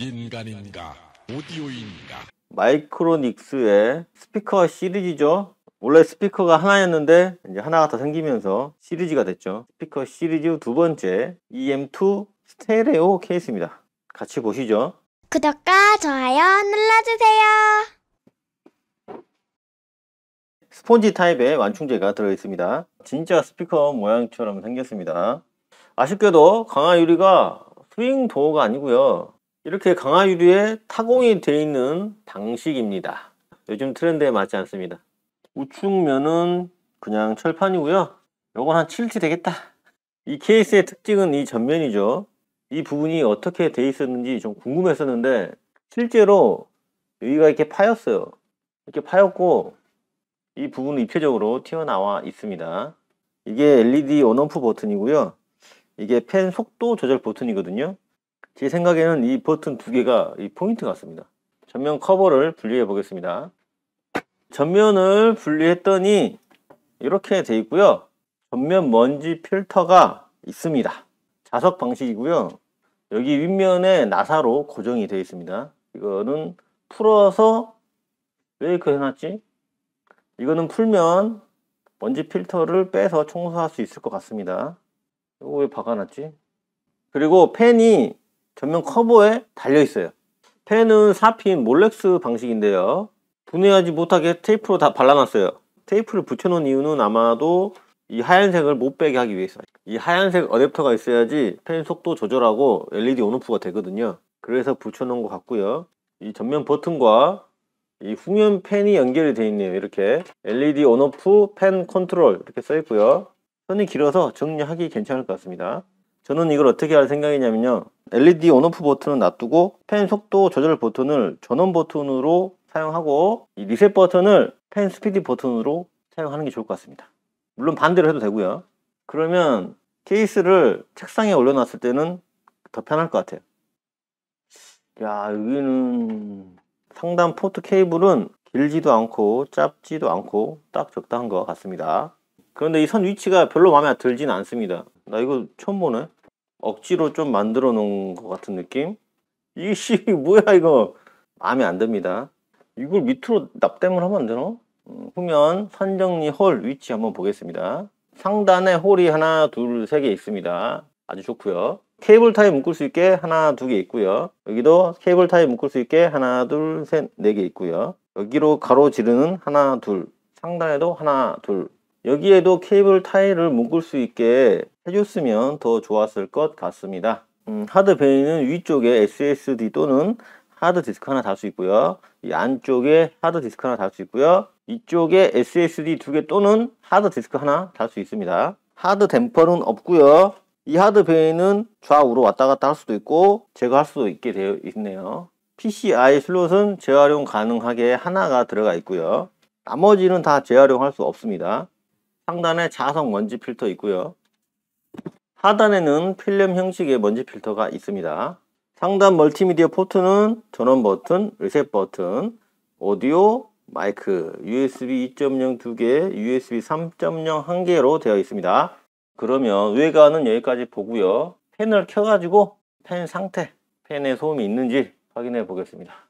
인간인가 오디오인가 마이크로닉스의 스피커 시리즈죠 원래 스피커가 하나였는데 이제 하나가 더 생기면서 시리즈가 됐죠 스피커 시리즈 두 번째 EM2 스테레오 케이스입니다 같이 보시죠 구독과 좋아요 눌러주세요 스폰지 타입의 완충제가 들어있습니다 진짜 스피커 모양처럼 생겼습니다 아쉽게도 강화유리가 스윙 도어가 아니고요 이렇게 강화유리에 타공이 되어 있는 방식입니다. 요즘 트렌드에 맞지 않습니다. 우측면은 그냥 철판이고요. 요건 한 7T 되겠다. 이 케이스의 특징은 이 전면이죠. 이 부분이 어떻게 되어 있었는지 좀 궁금했었는데 실제로 여기가 이렇게 파였어요. 이렇게 파였고 이 부분은 입체적으로 튀어나와 있습니다. 이게 LED 온오프 버튼이고요. 이게 펜 속도 조절 버튼이거든요. 제 생각에는 이 버튼 두 개가 이 포인트 같습니다. 전면 커버를 분리해 보겠습니다. 전면을 분리했더니 이렇게 돼 있고요. 전면 먼지 필터가 있습니다. 자석 방식이고요. 여기 윗면에 나사로 고정이 되어 있습니다. 이거는 풀어서 왜 이렇게 해놨지? 이거는 풀면 먼지 필터를 빼서 청소할 수 있을 것 같습니다. 이거 왜 박아놨지? 그리고 팬이 전면 커버에 달려 있어요. 펜은 4핀 몰렉스 방식인데요. 분해하지 못하게 테이프로 다 발라놨어요. 테이프를 붙여놓은 이유는 아마도 이 하얀색을 못 빼게 하기 위해서 이 하얀색 어댑터가 있어야지 펜 속도 조절하고 LED 온오프가 되거든요. 그래서 붙여놓은 것 같고요. 이 전면 버튼과 이 후면 펜이 연결이 되어 있네요. 이렇게 LED 온오프 펜 컨트롤 이렇게 써 있고요. 선이 길어서 정리하기 괜찮을 것 같습니다. 저는 이걸 어떻게 할 생각이냐면요. LED 온오프 버튼은 놔두고 펜 속도 조절 버튼을 전원 버튼으로 사용하고 리셋 버튼을 펜 스피드 버튼으로 사용하는 게 좋을 것 같습니다. 물론 반대로 해도 되고요. 그러면 케이스를 책상에 올려놨을 때는 더 편할 것 같아요. 야 여기는 상단 포트 케이블은 길지도 않고 짧지도 않고 딱 적당한 것 같습니다. 그런데 이 선 위치가 별로 마음에 들진 않습니다. 나 이거 처음 보네. 억지로 좀 만들어 놓은 것 같은 느낌? 이씨 뭐야 이거 마음에 안 듭니다. 이걸 밑으로 납땜을 하면 안 되나? 음, 후면 선정리홀 위치 한번 보겠습니다. 상단에 홀이 하나 둘세 개 있습니다. 아주 좋고요. 케이블 타이 묶을 수 있게 하나 두 개 있고요. 여기도 케이블 타이 묶을 수 있게 하나 둘셋네 개 있고요. 여기로 가로지르는 하나 둘 상단에도 하나 둘 여기에도 케이블 타일을 묶을 수 있게 해줬으면 더 좋았을 것 같습니다. 음, 하드 베이는 위쪽에 SSD 또는 하드 디스크 하나 달 수 있고요. 이 안쪽에 하드 디스크 하나 달 수 있고요. 이쪽에 SSD 두 개 또는 하드 디스크 하나 달 수 있습니다. 하드 댐퍼는 없고요. 이 하드 베이는 좌우로 왔다 갔다 할 수도 있고 제거할 수도 있게 되어 있네요. PCI 슬롯은 재활용 가능하게 하나가 들어가 있고요. 나머지는 다 재활용할 수 없습니다. 상단에 자석 먼지 필터 있고요. 하단에는 필름 형식의 먼지 필터가 있습니다. 상단 멀티미디어 포트는 전원 버튼, 리셋 버튼, 오디오, 마이크, USB 2.0 2개, USB 3.0 1개로 되어 있습니다. 그러면 외관은 여기까지 보고요. 펜을 켜가지고 펜 상태, 펜의 소음이 있는지 확인해 보겠습니다.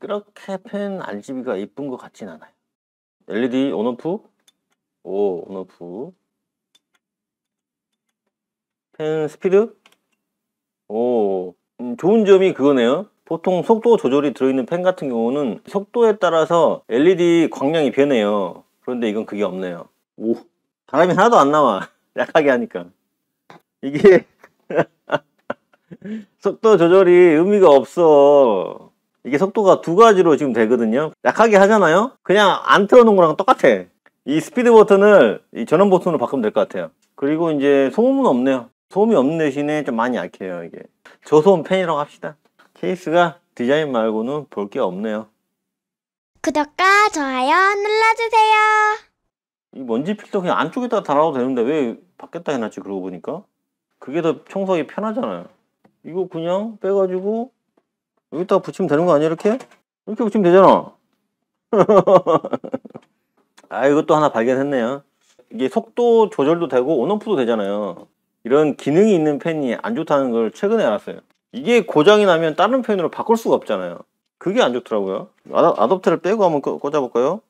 그렇게 펜 RGB가 이쁜 것 같진 않아요. LED 온오프, 오 온오프, 펜 스피드, 오 음, 좋은 점이 그거네요. 보통 속도 조절이 들어있는 펜 같은 경우는 속도에 따라서 LED 광량이 변해요. 그런데 이건 그게 없네요. 오 바람이 하나도 안 나와. 약하게 하니까 이게 속도 조절이 의미가 없어. 이게 속도가 두 가지로 지금 되거든요 약하게 하잖아요 그냥 안 틀어놓은 거랑 똑같아 이 스피드 버튼을 이 전원 버튼으로 바꾸면 될 것 같아요 그리고 이제 소음은 없네요 소음이 없는 대신에 좀 많이 약해요 이게 저소음 팬이라고 합시다 케이스가 디자인 말고는 볼 게 없네요 구독과 좋아요 눌러주세요 이 먼지 필터 그냥 안쪽에다 달아도 되는데 왜 밖에다 해놨지 그러고 보니까 그게 더 청소하기 편하잖아요 이거 그냥 빼가지고 여기다가 붙이면 되는 거 아니야 이렇게? 이렇게 붙이면 되잖아 아 이것도 하나 발견했네요 이게 속도 조절도 되고 온오프도 되잖아요 이런 기능이 있는 펜이 안 좋다는 걸 최근에 알았어요 이게 고장이 나면 다른 펜으로 바꿀 수가 없잖아요 그게 안 좋더라고요 아답터를 다아 빼고 한번 꽂아볼까요?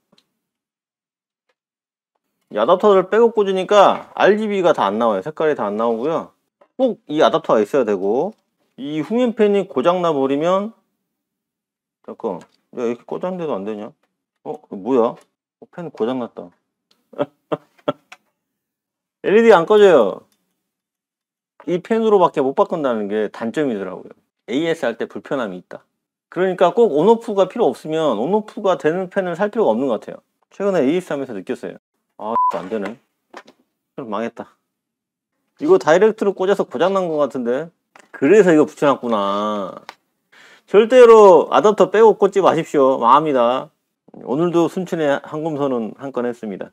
아답터를 빼고 꽂으니까 RGB가 다 안 나와요 색깔이 다 안 나오고요 꼭 이 아답터가 있어야 되고 이 후면팬이 고장나 버리면 잠깐 야 이렇게 꽂았는데도 안 되냐 어 뭐야 어, 팬 고장났다 LED 안 꺼져요 이 펜으로밖에 못 바꾼다는 게 단점이더라고요 AS 할 때 불편함이 있다 그러니까 꼭 온오프가 필요 없으면 온오프가 되는 펜을 살 필요가 없는 것 같아요 최근에 AS 하면서 느꼈어요 아 안되네 망했다 이거 다이렉트로 꽂아서 고장난 것 같은데 그래서 이거 붙여놨구나. 절대로 아답터 빼고 꽂지 마십시오. 마음이다. 오늘도 순천의 항검선은 한 건 했습니다.